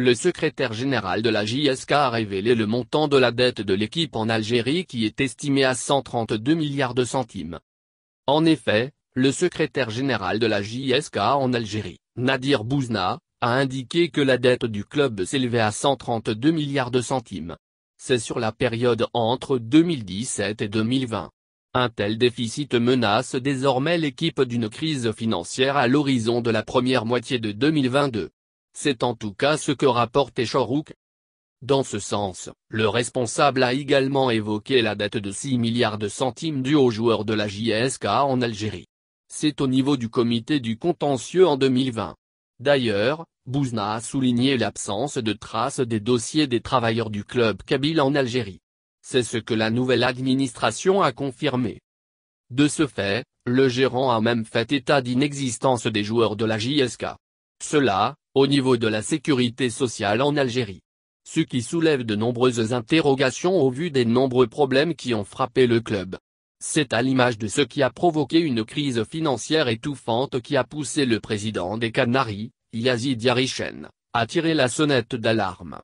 Le secrétaire général de la JSK a révélé le montant de la dette de l'équipe en Algérie qui est estimé à 132 milliards de centimes. En effet, le secrétaire général de la JSK en Algérie, Nadir Bouzna, a indiqué que la dette du club s'élevait à 132 milliards de centimes. C'est sur la période entre 2017 et 2020. Un tel déficit menace désormais l'équipe d'une crise financière à l'horizon de la première moitié de 2022. C'est en tout cas ce que rapporte Echorouk. Dans ce sens, le responsable a également évoqué la dette de 6 milliards de centimes due aux joueurs de la JSK en Algérie. C'est au niveau du comité du contentieux en 2020. D'ailleurs, Bouzna a souligné l'absence de traces des dossiers des travailleurs du club kabyle en Algérie. C'est ce que la nouvelle administration a confirmé. De ce fait, le gérant a même fait état d'inexistence des joueurs de la JSK. Cela, au niveau de la sécurité sociale en Algérie. Ce qui soulève de nombreuses interrogations au vu des nombreux problèmes qui ont frappé le club. C'est à l'image de ce qui a provoqué une crise financière étouffante qui a poussé le président des Canaries, Yazid Yarichen, à tirer la sonnette d'alarme.